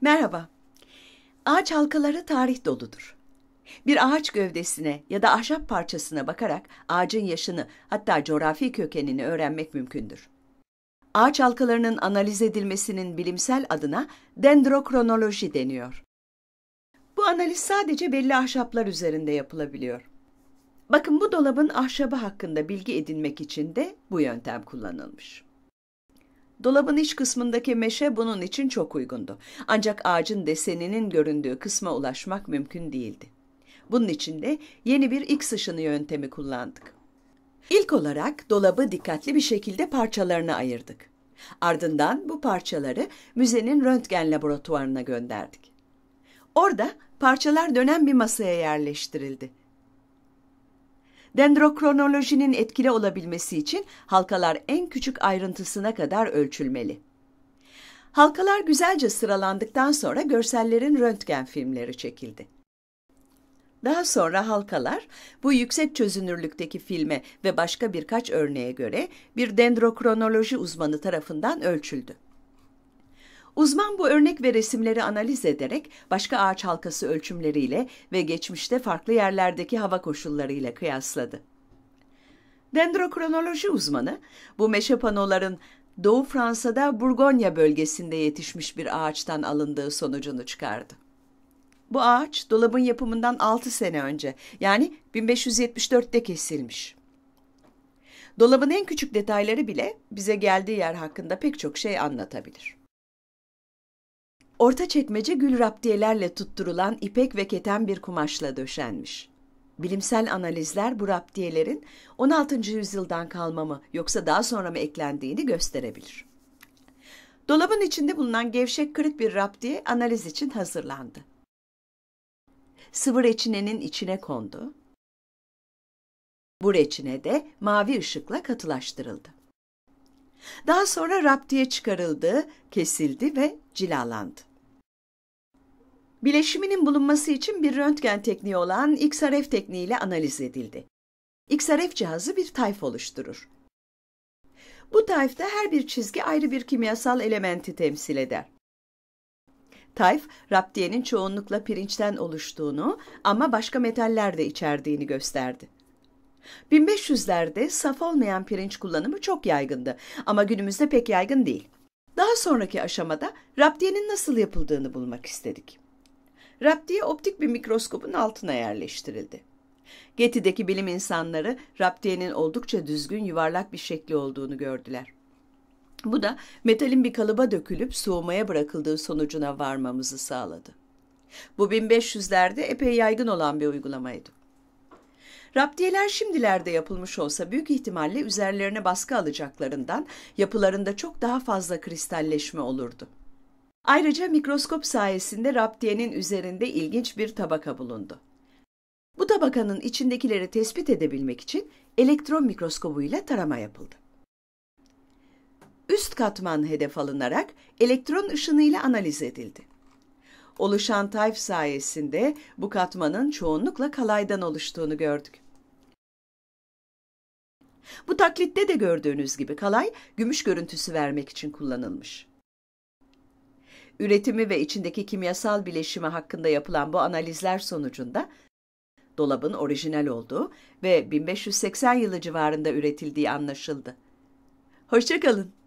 Merhaba. Ağaç halkaları tarih doludur. Bir ağaç gövdesine ya da ahşap parçasına bakarak ağacın yaşını hatta coğrafi kökenini öğrenmek mümkündür. Ağaç halkalarının analiz edilmesinin bilimsel adına dendrokronoloji deniyor. Bu analiz sadece belli ahşaplar üzerinde yapılabiliyor. Bakın bu dolabın ahşabı hakkında bilgi edinmek için de bu yöntem kullanılmış. Dolabın iç kısmındaki meşe bunun için çok uygundu. Ancak ağacın deseninin göründüğü kısma ulaşmak mümkün değildi. Bunun için de yeni bir X ışını yöntemi kullandık. İlk olarak dolabı dikkatli bir şekilde parçalarına ayırdık. Ardından bu parçaları müzenin röntgen laboratuvarına gönderdik. Orada parçalar dönen bir masaya yerleştirildi Dendrokronolojinin etkili olabilmesi için halkalar en küçük ayrıntısına kadar ölçülmeli. Halkalar güzelce sıralandıktan sonra görsellerin röntgen filmleri çekildi. Daha sonra halkalar bu yüksek çözünürlükteki filme ve başka birkaç örneğe göre bir dendrokronoloji uzmanı tarafından ölçüldü. Uzman bu örnek ve resimleri analiz ederek başka ağaç halkası ölçümleriyle ve geçmişte farklı yerlerdeki hava koşullarıyla kıyasladı. Dendrokronoloji uzmanı bu meşe panoların Doğu Fransa'da Burgonya bölgesinde yetişmiş bir ağaçtan alındığı sonucunu çıkardı. Bu ağaç dolabın yapımından 6 sene önce yani 1574'te kesilmiş. Dolabın en küçük detayları bile bize geldiği yer hakkında pek çok şey anlatabilir. Orta çekmece gül raptiyelerle tutturulan ipek ve keten bir kumaşla döşenmiş. Bilimsel analizler bu raptiyelerin 16. yüzyıldan kalma mı yoksa daha sonra mı eklendiğini gösterebilir. Dolabın içinde bulunan gevşek kırık bir raptiye analiz için hazırlandı. Sıvı reçinenin içine kondu. Bu reçine de mavi ışıkla katılaştırıldı. Daha sonra raptiye çıkarıldı, kesildi ve cilalandı. Bileşiminin bulunması için bir röntgen tekniği olan XRF tekniğiyle analiz edildi. XRF cihazı bir tayf oluşturur. Bu tayfta her bir çizgi ayrı bir kimyasal elementi temsil eder. Tayf, raptiyenin çoğunlukla pirinçten oluştuğunu ama başka metaller de içerdiğini gösterdi. 1500'lerde saf olmayan pirinç kullanımı çok yaygındı ama günümüzde pek yaygın değil. Daha sonraki aşamada raptiyenin nasıl yapıldığını bulmak istedik. Raptiye optik bir mikroskopun altına yerleştirildi. Getty'deki bilim insanları raptiyenin oldukça düzgün yuvarlak bir şekli olduğunu gördüler. Bu da metalin bir kalıba dökülüp soğumaya bırakıldığı sonucuna varmamızı sağladı. Bu 1500'lerde epey yaygın olan bir uygulamaydı. Raptiyeler şimdilerde yapılmış olsa büyük ihtimalle üzerlerine baskı alacaklarından yapılarında çok daha fazla kristalleşme olurdu. Ayrıca mikroskop sayesinde raptiyenin üzerinde ilginç bir tabaka bulundu. Bu tabakanın içindekileri tespit edebilmek için elektron mikroskobuyla tarama yapıldı. Üst katman hedef alınarak elektron ışınıyla analiz edildi. Oluşan tayf sayesinde bu katmanın çoğunlukla kalaydan oluştuğunu gördük. Bu taklitte de gördüğünüz gibi kalay gümüş görüntüsü vermek için kullanılmış. Üretimi ve içindeki kimyasal bileşimi hakkında yapılan bu analizler sonucunda dolabın orijinal olduğu ve 1580 yılı civarında üretildiği anlaşıldı. Hoşçakalın.